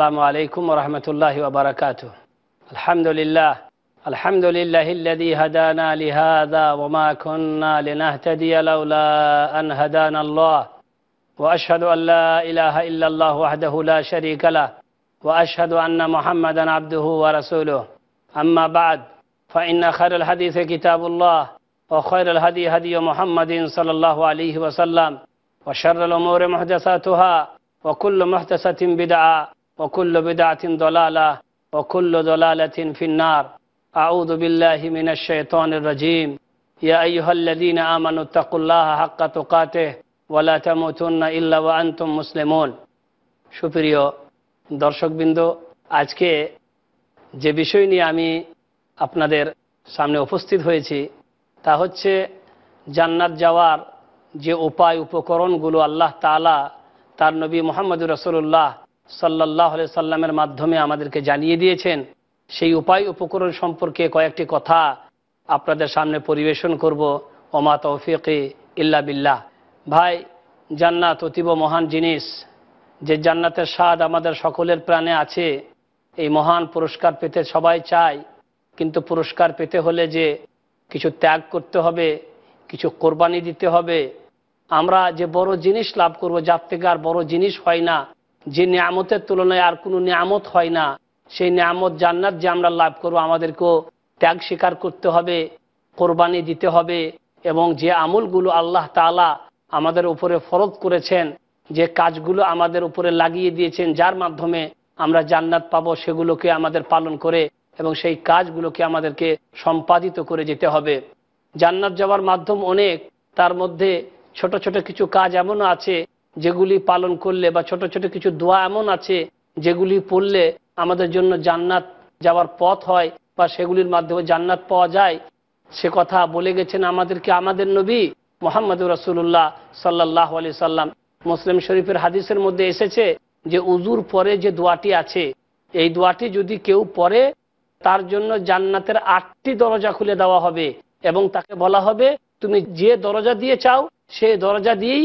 السلام عليكم ورحمة الله وبركاته الحمد لله الحمد لله الذي هدانا لهذا وما كنا لنهتدي لولا أن هدانا الله وأشهد أن لا إله إلا الله وحده لا شريك له وأشهد أن محمدا عبده ورسوله أما بعد فإن خير الحديث كتاب الله وخير الهدي هدي محمد صلى الله عليه وسلم وشر الأمور محدثاتها وكل محدثة بدعة وكل بدعة ضلالة وكل ضلالة في النار أعوذ بالله من الشيطان الرجيم يا أيها الذين آمنوا اتقوا الله حق تقاته ولا تموتن إلا وأنتم مسلمون সুপ্রিয় দর্শকবৃন্দ আজকে যে বিষয় নিয়ে আমি আপনাদের সামনে উপস্থিত হয়েছি তা হচ্ছে জান্নাত যাওয়ার যে উপায় উপকরণগুলো আল্লাহ তালা তার নবী মোহাম্মদ রসুল্লাহ সাল্লাহ সাল্লামের মাধ্যমে আমাদেরকে জানিয়ে দিয়েছেন সেই উপায় উপকরণ সম্পর্কে কয়েকটি কথা আপনাদের সামনে পরিবেশন করব ওমা তৌফিকে ইল্লা বিল্লাহ ভাই জান্নাত অতীব মহান জিনিস যে জান্নাতের স্বাদ আমাদের সকলের প্রাণে আছে এই মহান পুরস্কার পেতে সবাই চায় কিন্তু পুরস্কার পেতে হলে যে কিছু ত্যাগ করতে হবে কিছু কোরবানি দিতে হবে আমরা যে বড় জিনিস লাভ করব যার থেকে আর বড় জিনিস হয় না যে নিয়ামতের তুলনায় আর কোনো নিয়ামত হয় না সেই নিয়ামত জান্নাত যে আমরা লাভ করবো আমাদেরকেও ত্যাগ স্বীকার করতে হবে কোরবানি দিতে হবে এবং যে আমলগুলো আল্লাহ তালা আমাদের উপরে ফরত করেছেন যে কাজগুলো আমাদের উপরে লাগিয়ে দিয়েছেন যার মাধ্যমে আমরা জান্নাত পাবো সেগুলোকে আমাদের পালন করে এবং সেই কাজগুলোকে আমাদেরকে সম্পাদিত করে যেতে হবে জান্নাত যাওয়ার মাধ্যম অনেক তার মধ্যে ছোট ছোট কিছু কাজ এমনও আছে যেগুলি পালন করলে বা ছোট ছোট কিছু দোয়া এমন আছে যেগুলি পড়লে আমাদের জন্য জান্নাত যাওয়ার পথ হয় বা সেগুলির মাধ্যমে জান্নাত পাওয়া যায় সে কথা বলে গেছেন আমাদেরকে আমাদের নবী মোহাম্মদ রসুল্লাহ সাল্লাহ আলি সাল্লাম মুসলিম শরীফের হাদিসের মধ্যে এসেছে যে উজুর পরে যে দোয়াটি আছে এই দোয়াটি যদি কেউ পরে তার জন্য জান্নাতের আটটি দরজা খুলে দেওয়া হবে এবং তাকে বলা হবে তুমি যে দরজা দিয়ে চাও সেই দরজা দিয়েই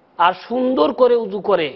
আর সুন্দর করে উজু করে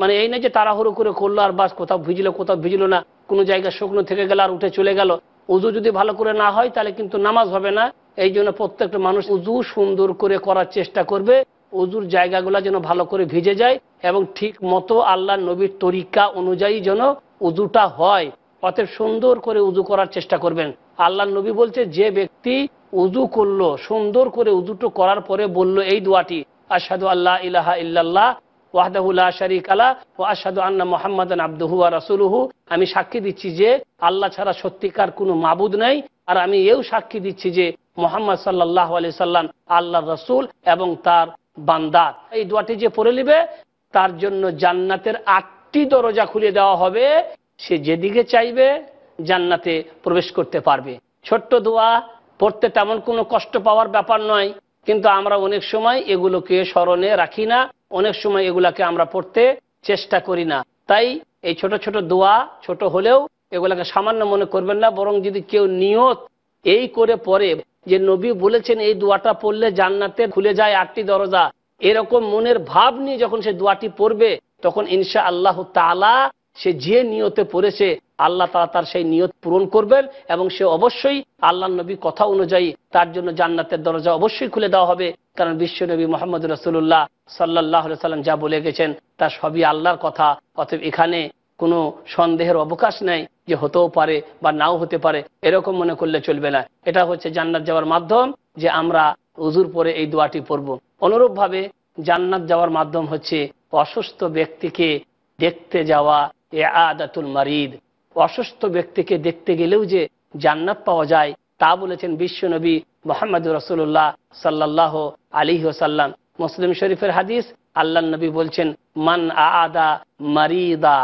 মানে এই না যে তাড়াহুড়ো করে করলো আর বাস কোথাও ভিজলো কোথাও ভিজলো না কোনো জায়গায় শুকনো থেকে গেল আর উঠে চলে গেল উজু যদি ভালো করে না হয় তাহলে কিন্তু নামাজ হবে না এই জন্য প্রত্যেকটা মানুষ উজু সুন্দর করে করার চেষ্টা করবে উজুর জায়গাগুলো যেন ভালো করে ভিজে যায় এবং ঠিক মতো আল্লাহ নবীর তরিকা অনুযায়ী যেন উজুটা হয় অতএব সুন্দর করে উজু করার চেষ্টা করবেন আল্লাহ নবী বলছে যে ব্যক্তি উজু করলো সুন্দর করে উজুটো করার পরে বলল এই দোয়াটি আশাদু আল্লাহ ইলাহা ইল্লাল্লাহ ওয়াহদাহুল্লাহ শরিক আলা ও আশাদু আন্না মোহাম্মদ আব্দুহু আর রাসুলহু আমি সাক্ষী দিচ্ছি যে আল্লাহ ছাড়া সত্যিকার কোনো মাবুদ নাই আর আমি এও সাক্ষী দিচ্ছি যে মোহাম্মদ সাল্লাহ আলি সাল্লাম আল্লাহ রসুল এবং তার বান্দা এই দোয়াটি যে পড়ে নেবে তার জন্য জান্নাতের আটটি দরজা খুলে দেওয়া হবে সে যেদিকে চাইবে জান্নাতে প্রবেশ করতে পারবে ছোট্ট দোয়া পড়তে তেমন কোনো কষ্ট পাওয়ার ব্যাপার নয় কিন্তু আমরা অনেক সময় এগুলোকে স্মরণে রাখি না অনেক সময় এগুলাকে আমরা পড়তে চেষ্টা করি না তাই এই ছোট ছোট দোয়া ছোট হলেও এগুলাকে সামান্য মনে করবেন না বরং যদি কেউ নিয়ত এই করে পরে যে নবী বলেছেন এই দোয়াটা পড়লে জান্নাতে খুলে যায় আটটি দরজা এরকম মনের ভাব নিয়ে যখন সে দোয়াটি পড়বে তখন ইনশা আল্লাহ তালা সে যে নিয়তে পড়েছে আল্লাহ তারা তার সেই নিয়ত পূরণ করবেন এবং সে অবশ্যই আল্লাহ নবী কথা অনুযায়ী তার জন্য জান্নাতের দরজা অবশ্যই খুলে দেওয়া হবে কারণ নবী মোহাম্মদ রসুল্লাহ সাল্লাহ সাল্লাম যা বলে গেছেন তা সবই আল্লাহর কথা অতএব এখানে কোনো সন্দেহের অবকাশ নেই যে হতেও পারে বা নাও হতে পারে এরকম মনে করলে চলবে না এটা হচ্ছে জান্নাত যাওয়ার মাধ্যম যে আমরা উজুর পরে এই দোয়াটি পড়ব অনুরূপভাবে জান্নাত যাওয়ার মাধ্যম হচ্ছে অসুস্থ ব্যক্তিকে দেখতে যাওয়া এ আদাতুল মারিদ অসুস্থ ব্যক্তিকে দেখতে গেলেও যে জান্নাত পাওয়া যায় তা বলেছেন বিশ্বনবী মোহাম্মদ রসুল্লাহ সাল্লাহ আলী ওসাল্লাম মুসলিম শরীফের হাদিস আল্লাহ নবী বলছেন মান আদা মারিদা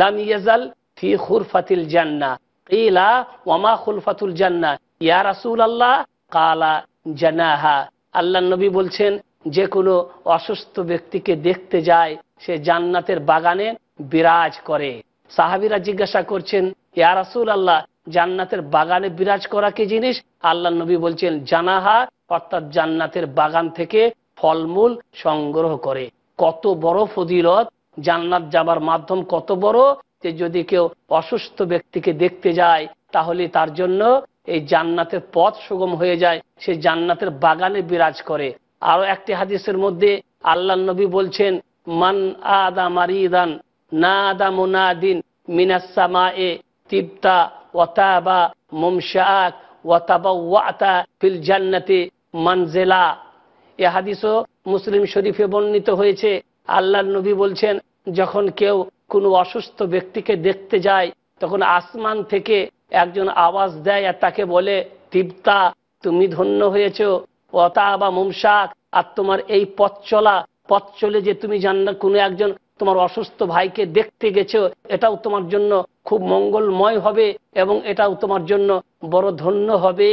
লাম ইয়াজাল ফি খুরফাতিল জান্না কিলা ওয়ামা খুলফাতুল জান্না ইয়া রাসুল আল্লাহ কালা জানাহা আল্লাহ নবী বলছেন যে কোনো অসুস্থ ব্যক্তিকে দেখতে যায় সে জান্নাতের বাগানে বিরাজ করে সাহাবিরা জিজ্ঞাসা করছেন ইয়া আল্লাহ জান্নাতের বাগানে বিরাজ করা কি জিনিস আল্লাহ নবী বলছেন জানাহা অর্থাৎ জান্নাতের বাগান থেকে ফলমূল সংগ্রহ করে কত বড় ফজিলত জান্নাত যাবার মাধ্যম কত বড় যে যদি কেউ অসুস্থ ব্যক্তিকে দেখতে যায় তাহলে তার জন্য এই জান্নাতের পথ সুগম হয়ে যায় সে জান্নাতের বাগানে বিরাজ করে আরো একটি হাদিসের মধ্যে আল্লাহ নবী বলছেন মান আদা মারিদান না আদা মুনাদিন মিনাসামা এ তিবতা ওয়াতাবা মুমশাক ওয়াতাবাওয়াতা ফিল জান্নাতি মানজেলা এ মুসলিম শরীফে বর্ণিত হয়েছে আল্লাহ নবী বলছেন যখন কেউ কোনো অসুস্থ ব্যক্তিকে দেখতে যায় তখন আসমান থেকে একজন আওয়াজ দেয় আর তাকে বলে তিপ্তা তুমি ধন্য হয়েছ অতা বা মুমশাক আর তোমার এই পথ চলা পথ চলে যে তুমি জান্নাত কোনো একজন তোমার অসুস্থ ভাইকে দেখতে গেছো এটাও তোমার জন্য খুব মঙ্গলময় হবে এবং এটাও তোমার জন্য বড় ধন্য হবে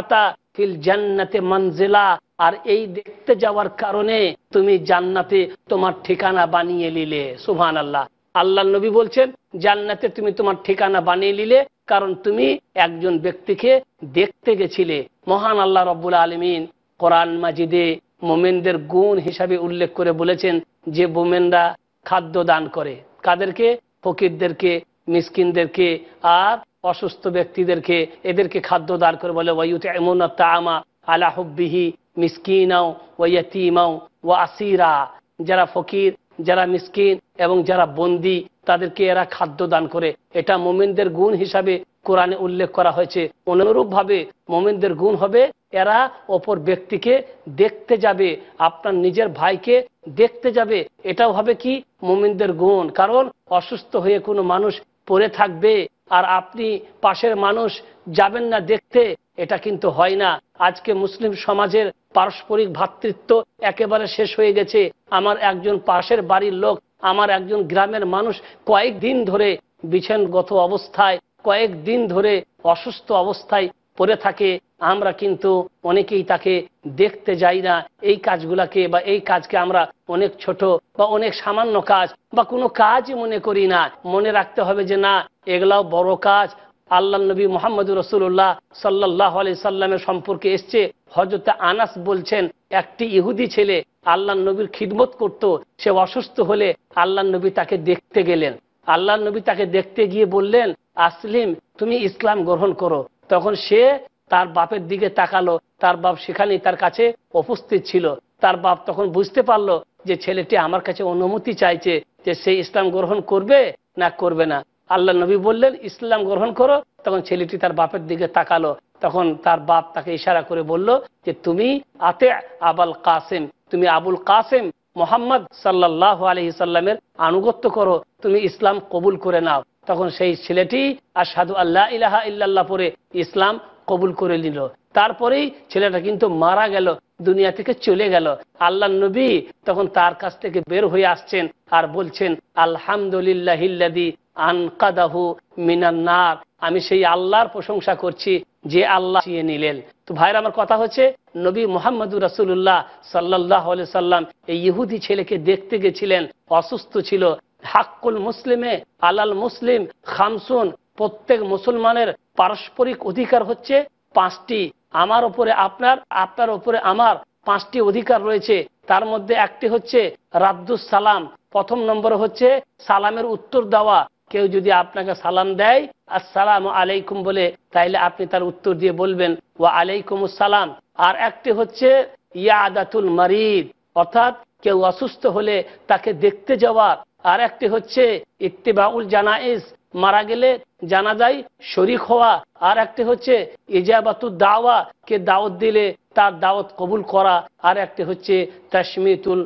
আতা ফিল জান্নাতে মানজেলা আর এই দেখতে যাওয়ার কারণে তুমি জান্নাতে তোমার ঠিকানা বানিয়ে নিলে সুহান আল্লাহ আল্লাহ নবী বলছেন জান্নাতে তুমি তোমার ঠিকানা বানিয়ে নিলে কারণ তুমি একজন ব্যক্তিকে দেখতে গেছিলে মহান আল্লাহ রব্বুল আলমিন কোরআন মাজিদে মোমেনদের গুণ হিসাবে উল্লেখ করে বলেছেন যে বোমেনরা খাদ্য দান করে কাদেরকে ফকিরদেরকে মিসকিনদেরকে আর অসুস্থ ব্যক্তিদেরকে এদেরকে খাদ্য দান করে বলে ওয়ুত এমন তামা মিসকিনাও ওয়াতিমাও ও আসিরা যারা ফকির যারা মিসকিন এবং যারা বন্দি তাদেরকে এরা খাদ্য দান করে এটা মোমেনদের গুণ হিসাবে কোরআনে উল্লেখ করা হয়েছে অনুরূপভাবে মোমেনদের গুণ হবে এরা অপর ব্যক্তিকে দেখতে যাবে আপনার নিজের ভাইকে দেখতে যাবে এটাও হবে কি মোমিনদের গুণ কারণ অসুস্থ হয়ে কোনো মানুষ পড়ে থাকবে আর আপনি পাশের মানুষ যাবেন না দেখতে এটা কিন্তু হয় না আজকে মুসলিম সমাজের পারস্পরিক ভাতৃত্ব একেবারে শেষ হয়ে গেছে আমার একজন পাশের বাড়ির লোক আমার একজন গ্রামের মানুষ কয়েকদিন ধরে বিছানগত অবস্থায় কয়েকদিন ধরে অসুস্থ অবস্থায় পরে থাকে আমরা কিন্তু অনেকেই তাকে দেখতে যাই না এই কাজগুলাকে বা এই কাজকে আমরা অনেক ছোট বা অনেক সামান্য কাজ বা কোনো কাজই মনে করি না মনে রাখতে হবে যে না এগুলাও বড় কাজ আল্লাহ নবী মোহাম্মদ রসুল্লাহ সাল্লাহ আলি সাল্লামের সম্পর্কে এসছে হজরত আনাস বলছেন একটি ইহুদি ছেলে আল্লাহ নবীর খিদমত করত সে অসুস্থ হলে আল্লাহ নবী তাকে দেখতে গেলেন আল্লাহ নবী তাকে দেখতে গিয়ে বললেন আসলিম তুমি ইসলাম গ্রহণ করো তখন সে তার বাপের দিকে তাকালো তার বাপ সেখানে তার কাছে উপস্থিত ছিল তার বাপ তখন বুঝতে পারলো যে ছেলেটি আমার কাছে অনুমতি চাইছে যে সে ইসলাম গ্রহণ করবে না করবে না আল্লাহ নবী বললেন ইসলাম গ্রহণ করো তখন ছেলেটি তার বাপের দিকে তাকালো তখন তার বাপ তাকে ইশারা করে বলল যে তুমি আতে আবাল কাসেম তুমি আবুল কাসেম মোহাম্মদ সাল্লাহ আলহি সাল্লামের আনুগত্য করো তুমি ইসলাম কবুল করে নাও তখন সেই ছেলেটি আর সাধু আল্লাহ ইলাহা ইল্লাহ পরে ইসলাম কবুল করে নিল তারপরেই ছেলেটা কিন্তু মারা গেল দুনিয়া থেকে চলে গেল আল্লাহ নবী তখন তার কাছ থেকে বের হয়ে আসছেন আর বলছেন আলহামদুলিল্লাহ আনকাদাহু মিনান্নার আমি সেই আল্লাহর প্রশংসা করছি যে আল্লাহ চিয়ে নিলেন তো ভাইর আমার কথা হচ্ছে নবী মোহাম্মদুর রাসুল্লাহ সাল্লাহ সাল্লাম এই ইহুদি ছেলেকে দেখতে গেছিলেন অসুস্থ ছিল হাক্কুল মুসলিমে আলাল মুসলিম খামসুন প্রত্যেক মুসলমানের পারস্পরিক অধিকার হচ্ছে পাঁচটি আমার ওপরে আপনার আপনার ওপরে আমার পাঁচটি অধিকার রয়েছে তার মধ্যে একটি হচ্ছে রাব্দুস সালাম প্রথম নম্বর হচ্ছে সালামের উত্তর দেওয়া কেউ যদি আপনাকে সালাম দেয় আসসালাম আলাইকুম বলে তাইলে আপনি তার উত্তর দিয়ে বলবেন ও আলাইকুম সালাম আর একটি হচ্ছে ইয়া আদাতুল মারিদ অর্থাৎ কেউ অসুস্থ হলে তাকে দেখতে যাওয়া আর একটি হচ্ছে ইত্তেবাউল জানাইস মারা গেলে জানা যায় শরিক হওয়া আর একটি হচ্ছে ইজাবাতুর দাওয়া কে দাওয়াত দিলে তার দাওয়াত কবুল করা আর একটি হচ্ছে তাসমিতুল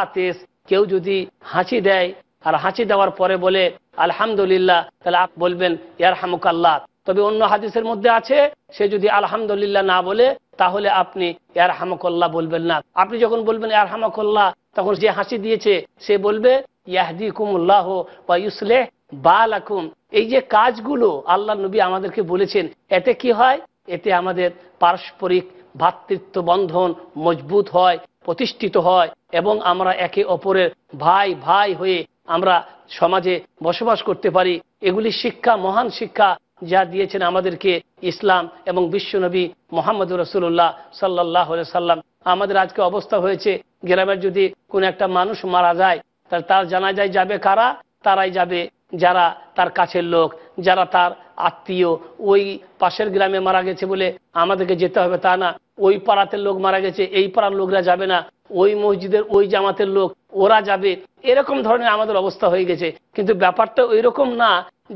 আতেস কেউ যদি হাঁচি দেয় আর হাঁচি দেওয়ার পরে বলে আলহামদুলিল্লাহ তাহলে আপ বলবেন ইয়ার হামুকাল্লাহ তবে অন্য হাদিসের মধ্যে আছে সে যদি আলহামদুলিল্লাহ না বলে তাহলে আপনি এর হামকল্লা বলবেন না আপনি যখন বলবেন এর হামকল্লা তখন যে হাসি দিয়েছে সে বলবে ইয়াহদি কুমুল্লাহ বা ইউসলেহ বা লাকুম এই যে কাজগুলো আল্লাহ নবী আমাদেরকে বলেছেন এতে কি হয় এতে আমাদের পারস্পরিক ভ্রাতৃত্ব বন্ধন মজবুত হয় প্রতিষ্ঠিত হয় এবং আমরা একে অপরের ভাই ভাই হয়ে আমরা সমাজে বসবাস করতে পারি এগুলি শিক্ষা মহান শিক্ষা যা দিয়েছেন আমাদেরকে ইসলাম এবং বিশ্বনবী মোহাম্মদ রসুল্লাহ সাল্লাহ সাল্লাম আমাদের আজকে অবস্থা হয়েছে গ্রামের যদি কোনো একটা মানুষ মারা যায় তাহলে তার যায় যাবে কারা তারাই যাবে যারা তার কাছের লোক যারা তার আত্মীয় ওই পাশের গ্রামে মারা গেছে বলে আমাদেরকে যেতে হবে তা না ওই পাড়াতের লোক মারা গেছে এই পাড়ার লোকরা যাবে না ওই মসজিদের ওই জামাতের লোক ওরা যাবে এরকম ধরনের আমাদের অবস্থা হয়ে গেছে কিন্তু ব্যাপারটা ওই রকম না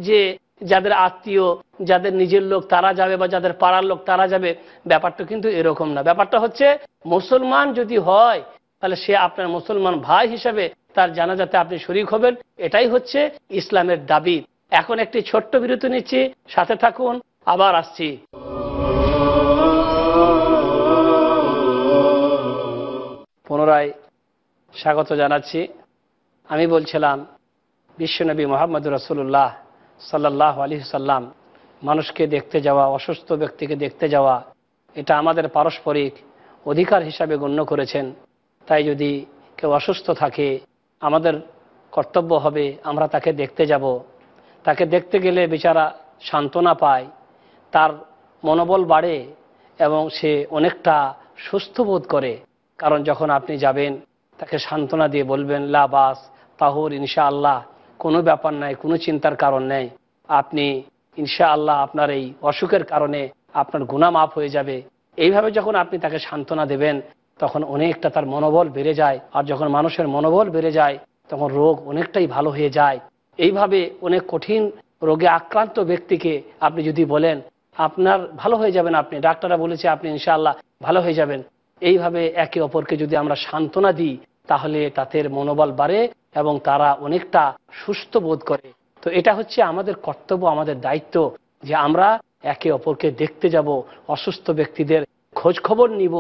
যে যাদের আত্মীয় যাদের নিজের লোক তারা যাবে বা যাদের পাড়ার লোক তারা যাবে ব্যাপারটা কিন্তু এরকম না ব্যাপারটা হচ্ছে মুসলমান যদি হয় তাহলে সে আপনার মুসলমান ভাই হিসাবে তার জানাজাতে আপনি শরিক হবেন এটাই হচ্ছে ইসলামের দাবি এখন একটি ছোট্ট বিরতি নিচ্ছি সাথে থাকুন আবার আসছি পুনরায় স্বাগত জানাচ্ছি আমি বলছিলাম বিশ্বনবী মোহাম্মদ রসুল্লাহ সাল্লাহ আলী সাল্লাম মানুষকে দেখতে যাওয়া অসুস্থ ব্যক্তিকে দেখতে যাওয়া এটা আমাদের পারস্পরিক অধিকার হিসাবে গণ্য করেছেন তাই যদি কেউ অসুস্থ থাকে আমাদের কর্তব্য হবে আমরা তাকে দেখতে যাব তাকে দেখতে গেলে বেচারা সান্ত্বনা পায় তার মনোবল বাড়ে এবং সে অনেকটা সুস্থ বোধ করে কারণ যখন আপনি যাবেন তাকে সান্ত্বনা দিয়ে বলবেন লাবাস তাহর ইনশা আল্লাহ কোনো ব্যাপার নাই কোনো চিন্তার কারণ নেই আপনি ইনশা আল্লাহ আপনার এই অসুখের কারণে আপনার গুণা মাফ হয়ে যাবে এইভাবে যখন আপনি তাকে সান্ত্বনা দেবেন তখন অনেকটা তার মনোবল বেড়ে যায় আর যখন মানুষের মনোবল বেড়ে যায় তখন রোগ অনেকটাই ভালো হয়ে যায় এইভাবে অনেক কঠিন রোগে আক্রান্ত ব্যক্তিকে আপনি যদি বলেন আপনার ভালো হয়ে যাবেন আপনি ডাক্তাররা বলেছে আপনি ইনশাআল্লাহ ভালো হয়ে যাবেন এইভাবে একে অপরকে যদি আমরা সান্ত্বনা দিই তাহলে তাদের মনোবল বাড়ে এবং তারা অনেকটা সুস্থ বোধ করে তো এটা হচ্ছে আমাদের কর্তব্য আমাদের দায়িত্ব যে আমরা একে অপরকে দেখতে যাব অসুস্থ ব্যক্তিদের খোঁজ খবর নিব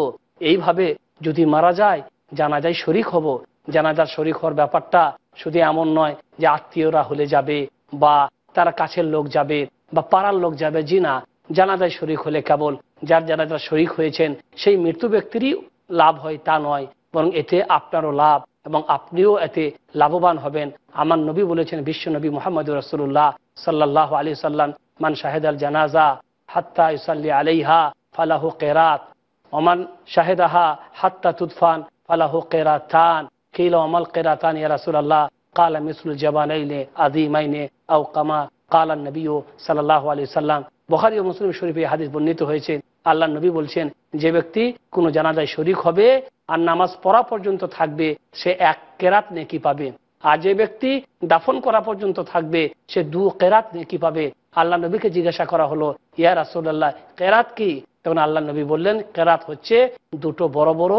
এইভাবে যদি মারা যায় জানাজায় শরিক হব জানাজার শরিক হওয়ার ব্যাপারটা শুধু এমন নয় যে আত্মীয়রা হলে যাবে বা তার কাছের লোক যাবে বা পাড়ার লোক যাবে জি না জানাজায় শরিক হলে কেবল যার জানাজার শরিক হয়েছেন সেই মৃত্যু ব্যক্তিরই লাভ হয় তা নয় বরং এতে আপনারও লাভ এবং আপনিও এতে লাভবান হবেন আমার নবী বলেছেন বিশ্ব নবী মোহাম্মদ রসুল্লাহ সাল্লাহ আলী সাল্লাম মান শাহেদ আল জানাজা হাত্তা ইসাল্লি আলাইহা ফালাহু কেরাত ওমান শাহেদাহা হাত্তা তুদফান ফালাহু কেরাতান কিল ওমাল কেরাতান ইয়া রাসুলাল্লাহ কাল মিসুল জবানাইনে মাইনে আউ কামা কালান নবী ও সাল্লাহ আলি সাল্লাম বহারি ও মুসলিম শরীফে হাদিস বর্ণিত হয়েছে আল্লাহ নবী বলছেন যে ব্যক্তি কোনো জানাজায় শরিক হবে আর নামাজ পড়া পর্যন্ত থাকবে সে এক কেরাত নেকি পাবে আর যে ব্যক্তি দাফন করা পর্যন্ত থাকবে সে দু কেরাত নেকি পাবে আল্লাহ নবীকে জিজ্ঞাসা করা হলো ইয়া রাসুল্লাহ কেরাত কি তখন আল্লাহ নবী বললেন কেরাত হচ্ছে দুটো বড় বড়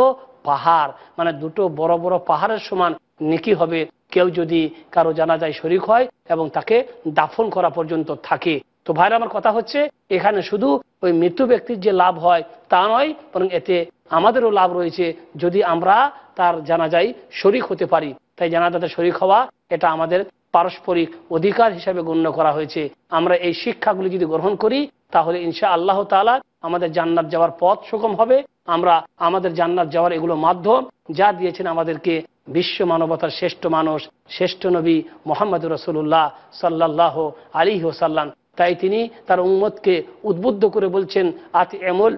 পাহাড় মানে দুটো বড় বড় পাহাড়ের সমান নেকি হবে কেউ যদি কারো জানা যায় শরিক হয় এবং তাকে দাফন করা পর্যন্ত থাকে তো ভাইরা আমার কথা হচ্ছে এখানে শুধু ওই মৃত্যু ব্যক্তির যে লাভ হয় তা নয় বরং এতে আমাদেরও লাভ রয়েছে যদি আমরা তার জানা যাই শরিক হতে পারি তাই জানাজাতে শরিক হওয়া এটা আমাদের পারস্পরিক অধিকার হিসাবে গণ্য করা হয়েছে আমরা এই শিক্ষাগুলি যদি গ্রহণ করি তাহলে ইনশা আল্লাহ তালা আমাদের জান্নাত যাওয়ার পথ সুগম হবে আমরা আমাদের জান্নাত যাওয়ার এগুলো মাধ্যম যা দিয়েছেন আমাদেরকে বিশ্ব মানবতার শ্রেষ্ঠ মানুষ শ্রেষ্ঠ নবী মোহাম্মদ রসুল্লাহ সাল্লাহ আলী হোসাল্লাম তাই তিনি তার উম্মতকে উদ্বুদ্ধ করে বলছেন আত এমল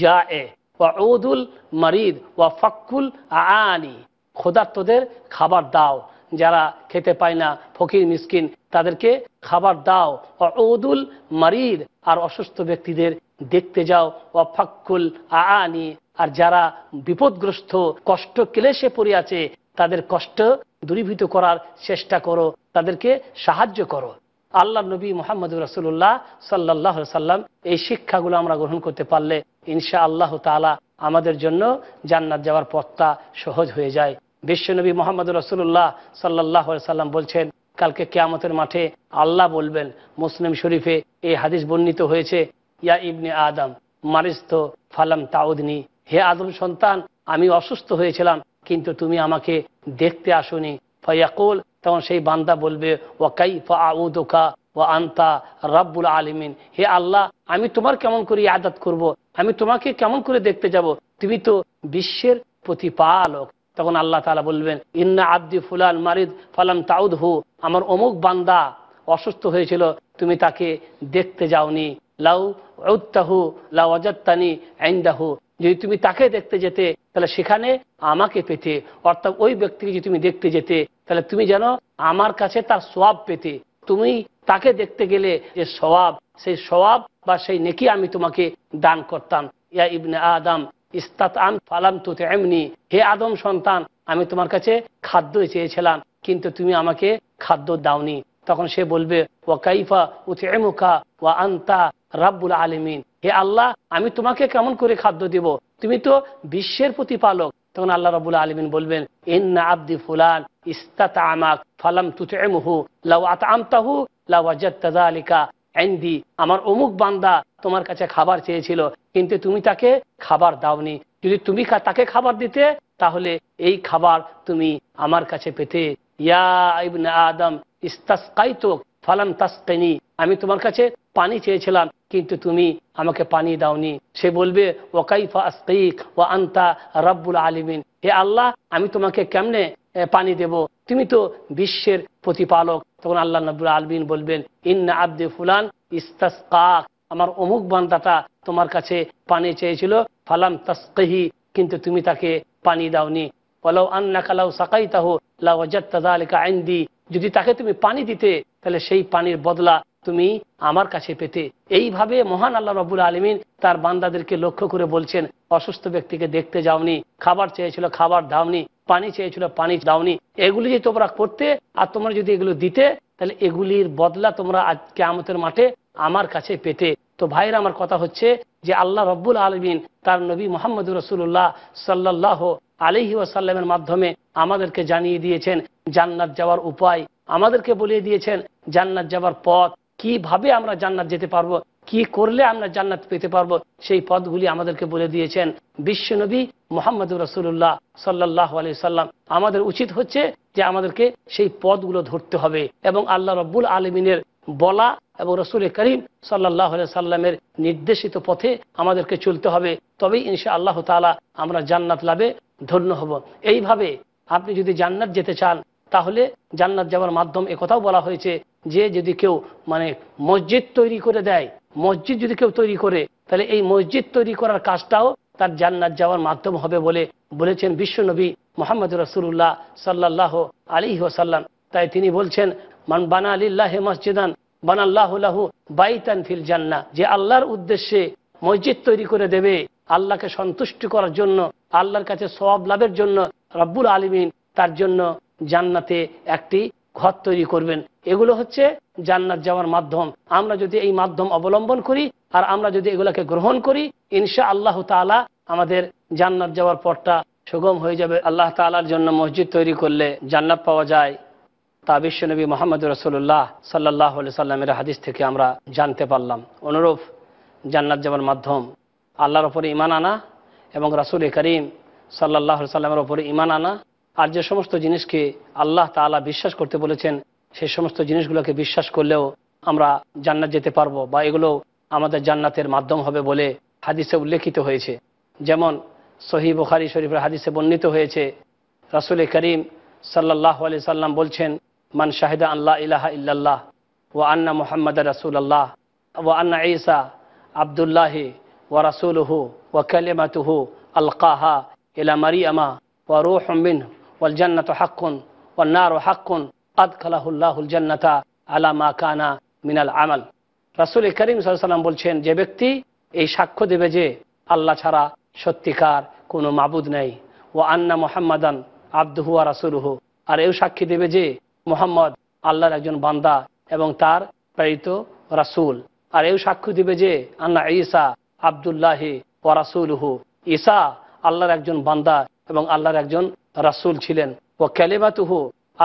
যা এ ওদুল মারিদ ওয়া ফুল আনি খোদার্তদের খাবার দাও যারা খেতে পায় না ফকির মিসকিন তাদেরকে খাবার দাও অদুল মারির আর অসুস্থ ব্যক্তিদের দেখতে যাও অফাকুল আনি আর যারা বিপদগ্রস্ত কষ্ট ক্লেশে পড়ে আছে তাদের কষ্ট দূরীভূত করার চেষ্টা করো তাদেরকে সাহায্য করো আল্লাহ নবী মোহাম্মদ রসুল্লাহ সাল্লাহ সাল্লাম এই শিক্ষাগুলো আমরা গ্রহণ করতে পারলে ইনশা আল্লাহ তালা আমাদের জন্য জান্নাত যাওয়ার পথটা সহজ হয়ে যায় বিশ্বনবী মোহাম্মদ রসুল্লাহ সাল্লাহ সাল্লাম বলছেন কালকে কেয়ামতের মাঠে আল্লাহ বলবেন মুসলিম শরীফে এই হাদিস বর্ণিত হয়েছে ইয়া ইবনে আদম মারিস্থ ফালাম তাউদনি হে আদম সন্তান আমি অসুস্থ হয়েছিলাম কিন্তু তুমি আমাকে দেখতে আসুনি ফয়াকুল তখন সেই বান্দা বলবে ও কাই ফা ও আন্তা রাব্বুল আলমিন হে আল্লাহ আমি তোমার কেমন করে আদাত করব। আমি তোমাকে কেমন করে দেখতে যাব তুমি তো বিশ্বের প্রতিপালক তখন আল্লাহ তালা বলবেন ইন্না আব্দি ফুলাল মারিদ ফালাম তাউদ হু আমার অমুক বান্দা অসুস্থ হয়েছিল তুমি তাকে দেখতে যাওনি লাউ ঔত্তাহু লাউ অজাত্তানি আইন্দাহু যদি তুমি তাকে দেখতে যেতে তাহলে সেখানে আমাকে পেতে অর্থাৎ ওই ব্যক্তিকে যদি তুমি দেখতে যেতে তাহলে তুমি যেন আমার কাছে তার সবাব পেতে তুমি তাকে দেখতে গেলে যে সোয়াব সেই সোয়াব বা সেই নেকি আমি তোমাকে দান করতাম ইয়া ইবনে আদম ইস্তাত আম ফালাম তুতে এমনি হে আদম সন্তান আমি তোমার কাছে খাদ্য চেয়েছিলাম কিন্তু তুমি আমাকে খাদ্য দাওনি তখন সে বলবে ও কাইফা উথে এমুকা ও আন্তা রাব্বুল আলমিন হে আল্লাহ আমি তোমাকে কেমন করে খাদ্য দিব তুমি তো বিশ্বের প্রতিপালক তখন আল্লাহ রবুল আলমিন বলবেন ইন্না আব্দি ফুলান ইস্তাত আমাক ফালাম তুতে এমহু লাউ আত আমতাহু লাউ আজাদ তাজা আলিকা হ্যান্দি আমার অমুক বান্দা তোমার কাছে খাবার চেয়েছিল কিন্তু তুমি তাকে খাবার দাওনি যদি তুমি তাকে খাবার দিতে তাহলে এই খাবার তুমি আমার কাছে পেতে ইয়া আদম ইস্তাসকাইতো ফালাম তাস্তানি আমি তোমার কাছে পানি চেয়েছিলাম কিন্তু তুমি আমাকে পানি দাওনি সে বলবে কাইফা আস্তিক ও আন্তা রব্বুল আলিমিন হে আল্লাহ আমি তোমাকে কেমনে পানি দেব তুমি তো বিশ্বের প্রতিপালক তখন আল্লাহ নবুল আলমিন বলবেন ইন্না আব্দে ফুলান ইস্তাস আমার অমুক বান্দাটা তোমার কাছে পানি চেয়েছিল ফালাম তাস্কহি কিন্তু তুমি তাকে পানি দাওনি বলো আন্না কালাউ সাকাই তাহো লাউ আজাদ তাহ লাউজাত্তা আইন্দি যদি তাকে তুমি পানি দিতে তাহলে সেই পানির বদলা তুমি আমার কাছে পেতে এইভাবে মহান আল্লাহ রবুল আলমিন তার বান্দাদেরকে লক্ষ্য করে বলছেন অসুস্থ ব্যক্তিকে দেখতে যাওনি খাবার চেয়েছিল খাবার দাওনি পানি চেয়েছিল পানি দাওনি এগুলি যদি তোমরা করতে আর তোমরা যদি এগুলো দিতে তাহলে এগুলির বদলা তোমরা আজকে আমাদের মাঠে আমার কাছে পেতে তো ভাইরা আমার কথা হচ্ছে যে আল্লাহ রব্বুল আলমিন তার নবী মোহাম্মদ রসুল্লাহ সাল্লাহ আলিহি ওয়াসাল্লামের মাধ্যমে আমাদেরকে জানিয়ে দিয়েছেন জান্নাত যাওয়ার উপায় আমাদেরকে বলিয়ে দিয়েছেন জান্নাত যাওয়ার পথ কিভাবে আমরা জান্নাত যেতে পারবো কি করলে আমরা জান্নাত পেতে পারবো সেই পদগুলি আমাদেরকে বলে দিয়েছেন বিশ্ব নবী মোহাম্মদ রসুল্লাহ সাল্লাহ আলি সাল্লাম আমাদের উচিত হচ্ছে যে আমাদেরকে সেই পদগুলো ধরতে হবে এবং আল্লাহ রব্বুল আলমিনের বলা এবং রসুল করিম সাল্লাহ সাল্লামের নির্দেশিত পথে আমাদেরকে চলতে হবে তবেই ইনশা আল্লাহ তালা আমরা জান্নাত লাভে ধন্য হব এইভাবে আপনি যদি জান্নাত যেতে চান তাহলে জান্নাত যাওয়ার মাধ্যম একথাও বলা হয়েছে যে যদি কেউ মানে মসজিদ তৈরি করে দেয় মসজিদ যদি কেউ তৈরি করে তাহলে এই মসজিদ তৈরি করার কাজটাও তার জান্নাত যাওয়ার মাধ্যম হবে বলে বলেছেন বিশ্বনবী মোহাম্মদ রসুল্লাহ সাল্লাহ আলী ওসাল্লাম তাই তিনি বলছেন মান বানা আলিল্লাহে মসজিদান বানাল্লাহু বাইতান ফিল জান্না যে আল্লাহর উদ্দেশ্যে মসজিদ তৈরি করে দেবে আল্লাহকে সন্তুষ্ট করার জন্য আল্লাহর কাছে সব লাভের জন্য রব্বুল আলমিন তার জন্য জান্নাতে একটি ঘর তৈরি করবেন এগুলো হচ্ছে জান্নাত যাওয়ার মাধ্যম আমরা যদি এই মাধ্যম অবলম্বন করি আর আমরা যদি এগুলোকে গ্রহণ করি ইনশা আল্লাহ তালা আমাদের জান্নাত যাওয়ার পথটা সুগম হয়ে যাবে আল্লাহ তালার জন্য মসজিদ তৈরি করলে জান্নাত পাওয়া যায় তা বিশ্বনবী মোহাম্মদ রসুল্লাহ সাল্লাহ সাল্লামের হাদিস থেকে আমরা জানতে পারলাম অনুরূপ জান্নাত যাওয়ার মাধ্যম আল্লাহর ওপরে ইমান আনা এবং রাসুল করিম সাল্লাহ সাল্লামের ওপরে ইমান আনা আর যে সমস্ত জিনিসকে আল্লাহ তালা বিশ্বাস করতে বলেছেন সেই সমস্ত জিনিসগুলোকে বিশ্বাস করলেও আমরা জান্নাত যেতে পারবো বা এগুলো আমাদের জান্নাতের মাধ্যম হবে বলে হাদিসে উল্লেখিত হয়েছে যেমন সহি বুখারি শরীফের হাদিসে বর্ণিত হয়েছে রাসুল করিম সাল্লাহ আলি সাল্লাম বলছেন মান শাহিদা আল্লাহ ইলাহা ইল্লাল্লাহ ও আন্না মোহাম্মদ রাসুল আল্লাহ ও আন্না ইসা আবদুল্লাহ ও হু ও কালেমাতুহু আলকাহা ইলা মারিয়ামা ও রুহ ওয়াল জান্নাত হাক্কুন ওয়ান্নার হাক্কুন আদ খালাহুল্লাহুল জান্নাতা আলা মা কানা মিনাল আমাল রাসুল করিম সাল্লাম বলছেন যে ব্যক্তি এই সাক্ষ্য দেবে যে আল্লাহ ছাড়া সত্যিকার কোনো মাবুদ নেই ও আন্না মোহাম্মদান আব্দুহুয়া রাসুলহু আর এও সাক্ষী দেবে যে মোহাম্মদ আল্লাহর একজন বান্দা এবং তার প্রেরিত রাসুল আর এও সাক্ষ্য দিবে যে আন্না ঈসা আবদুল্লাহ ও রাসুলহু ঈসা আল্লাহর একজন বান্দা এবং আল্লাহর একজন রাসুল ছিলেন ও ক্যালেমাতুহু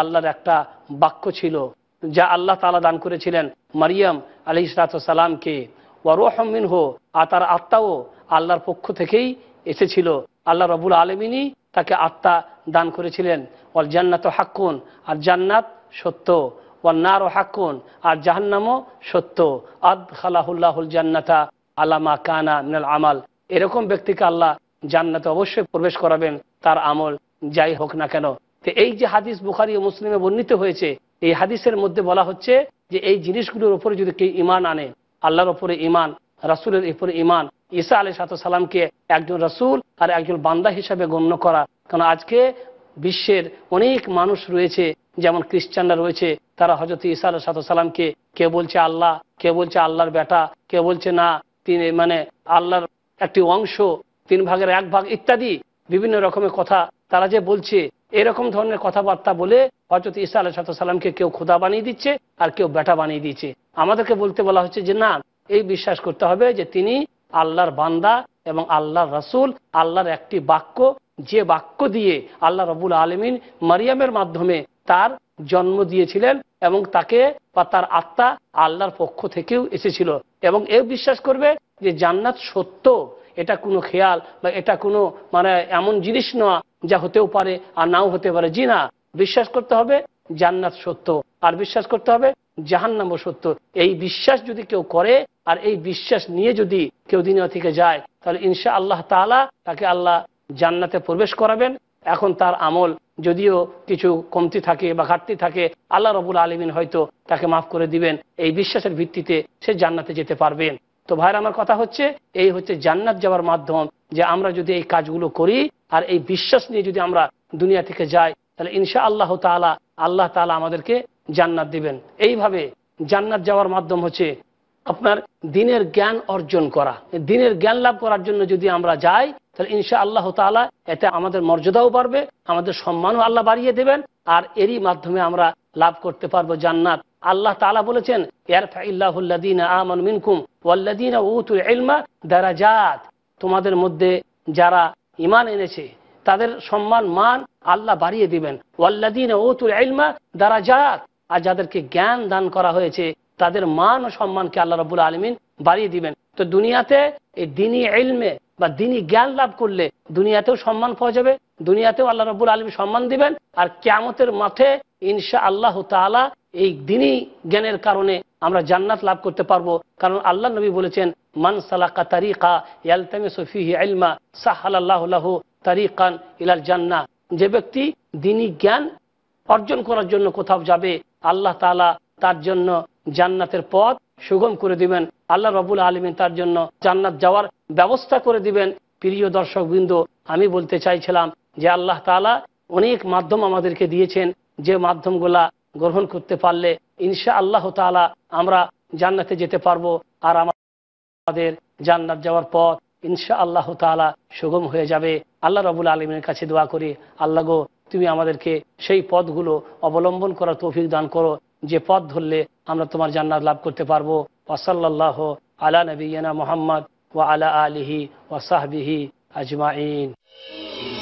আল্লাহর একটা বাক্য ছিল যা আল্লাহ তালা দান করেছিলেন মারিয়াম আলি ইসলাতামকে ওয়ারোহমিন হো আর তার আত্মাও আল্লাহর পক্ষ থেকেই এসেছিল আল্লাহ রবুল আলমিনই তাকে আত্মা দান করেছিলেন ওয়াল জান্নাত ও হাক্কুন আর জান্নাত সত্য ওর নার ও হাক্কুন আর জাহান্নামও সত্য আদ খালাহুল্লাহুল জান্নাতা আলামা কানা মিনাল আমাল এরকম ব্যক্তিকে আল্লাহ জান্নাতে অবশ্যই প্রবেশ করাবেন তার আমল যাই হোক না কেন তো এই যে হাদিস বুখারি ও মুসলিমে বর্ণিত হয়েছে এই হাদিসের মধ্যে বলা হচ্ছে যে এই জিনিসগুলোর ওপরে যদি কেউ ইমান আনে আল্লাহর ওপরে ইমান রাসুলের উপরে ইমান ঈসা আলী সাত সালামকে একজন রাসুল আর একজন বান্দা হিসাবে গণ্য করা কারণ আজকে বিশ্বের অনেক মানুষ রয়েছে যেমন খ্রিস্টানরা রয়েছে তারা হজরত ঈসা আলী সাত সালামকে কে বলছে আল্লাহ কে বলছে আল্লাহর বেটা কে বলছে না তিনি মানে আল্লাহর একটি অংশ তিন ভাগের এক ভাগ ইত্যাদি বিভিন্ন রকমের কথা তারা যে বলছে এরকম ধরনের কথাবার্তা বলে হয়তো ইসা আলাহ সাল্লামকে কেউ খোদা বানিয়ে দিচ্ছে আর কেউ বেটা বানিয়ে দিচ্ছে আমাদেরকে বলতে বলা হচ্ছে যে না এই বিশ্বাস করতে হবে যে তিনি আল্লাহর বান্দা এবং আল্লাহর রাসুল আল্লাহর একটি বাক্য যে বাক্য দিয়ে আল্লাহ রবুল আলমিন মারিয়ামের মাধ্যমে তার জন্ম দিয়েছিলেন এবং তাকে বা তার আত্মা আল্লাহর পক্ষ থেকেও এসেছিল এবং এ বিশ্বাস করবে যে জান্নাত সত্য এটা কোনো খেয়াল বা এটা কোনো মানে এমন জিনিস নয় যা হতেও পারে আর নাও হতে পারে জি না বিশ্বাস করতে হবে জান্নাত সত্য আর বিশ্বাস করতে হবে জাহান্নাম সত্য এই বিশ্বাস যদি কেউ করে আর এই বিশ্বাস নিয়ে যদি কেউ দুনিয়া থেকে যায় তাহলে ইনশা আল্লাহ তালা তাকে আল্লাহ জান্নাতে প্রবেশ করাবেন এখন তার আমল যদিও কিছু কমতি থাকে বা ঘাটতি থাকে আল্লাহ রবুল আলমিন হয়তো তাকে মাফ করে দিবেন এই বিশ্বাসের ভিত্তিতে সে জান্নাতে যেতে পারবেন তো ভাইয়ের আমার কথা হচ্ছে এই হচ্ছে জান্নাত যাওয়ার মাধ্যম যে আমরা যদি এই কাজগুলো করি আর এই বিশ্বাস নিয়ে যদি আমরা দুনিয়া থেকে যাই তাহলে ইনশা আল্লাহ তালা আল্লাহ তালা আমাদেরকে জান্নাত দিবেন এইভাবে জান্নাত যাওয়ার মাধ্যম হচ্ছে আপনার দিনের জ্ঞান অর্জন করা দিনের জ্ঞান লাভ করার জন্য যদি আমরা যাই তাহলে ইনশা আল্লাহ তালা এতে আমাদের মর্যাদাও বাড়বে আমাদের সম্মানও আল্লাহ বাড়িয়ে দেবেন আর এরই মাধ্যমে আমরা লাভ করতে পারবো জান্নাত আল্লাহ তালা বলেছেন তোমাদের মধ্যে যারা ইমান এনেছে তাদের সম্মান মান আল্লাহ বাড়িয়ে দিবেন ওয়াল্লাদিনা উতুল ইলমা দারাজাত আর যাদেরকে জ্ঞান দান করা হয়েছে তাদের মান ও সম্মানকে আল্লাহ রবুল আলমিন বাড়িয়ে দিবেন তো দুনিয়াতে এই দিনী এলমে বা দিনী জ্ঞান লাভ করলে দুনিয়াতেও সম্মান পাওয়া যাবে দুনিয়াতেও আল্লাহ রবুল আলমী সম্মান দিবেন আর ক্যামতের মাঠে ইনশা আল্লাহ তালা এই দিনই জ্ঞানের কারণে আমরা জান্নাত লাভ করতে পারবো কারণ আল্লাহ নবী বলেছেন মান সালাকা তারিকা ইয়ালতামে সফিহি আলমা তারিকান ইলাল জান্না যে ব্যক্তি দিনই জ্ঞান অর্জন করার জন্য কোথাও যাবে আল্লাহ তালা তার জন্য জান্নাতের পথ সুগম করে দিবেন আল্লাহ রবুল আলমী তার জন্য জান্নাত যাওয়ার ব্যবস্থা করে দিবেন প্রিয় দর্শক বৃন্দ আমি বলতে চাইছিলাম যে আল্লাহ তালা অনেক মাধ্যম আমাদেরকে দিয়েছেন যে মাধ্যমগুলা গ্রহণ করতে পারলে ইনশা আল্লাহ তালা আমরা জান্নাতে যেতে পারবো আর আমাদের জান্নাত যাওয়ার পথ ইনশা আল্লাহ তালা সুগম হয়ে যাবে আল্লাহ রবুল আলমের কাছে দোয়া করি আল্লাহ গো তুমি আমাদেরকে সেই পথগুলো অবলম্বন করার তৌফিক দান করো যে পথ ধরলে আমরা তোমার জান্নাত লাভ করতে পারবো ওসাল্লাহ আলা নবীনা মোহাম্মদ ও আলা আলিহি ওয়াসাহবিহি আজমাইন